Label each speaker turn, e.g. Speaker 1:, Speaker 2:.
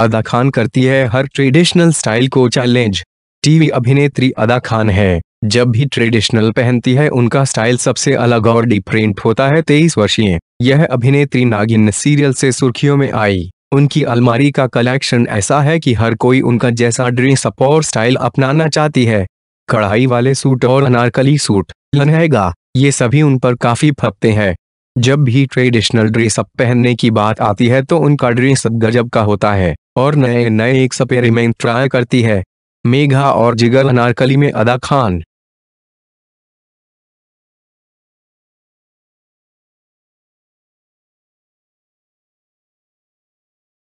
Speaker 1: अदा खान करती है हर ट्रेडिशनल स्टाइल को चैलेंज टीवी अभिनेत्री अदा खान है जब भी ट्रेडिशनल पहनती है उनका स्टाइल सबसे अलग और डिफरेंट होता है तेईस वर्षीय यह अभिनेत्री नागिन सीरियल से सुर्खियों में आई उनकी अलमारी का कलेक्शन ऐसा है कि हर कोई उनका जैसा ड्रेस और स्टाइल अपनाना चाहती है कढ़ाई वाले सूट और अनारकली सूट लहंगा ये सभी उन पर काफी फपते हैं जब भी ट्रेडिशनल ड्रेसअप पहनने की बात आती है तो उनका ड्रेसअप गजब का होता है और नए नए एक्सपेरिमेंट ट्राई करती है मेघा और जिगर अनारकली में अदा खान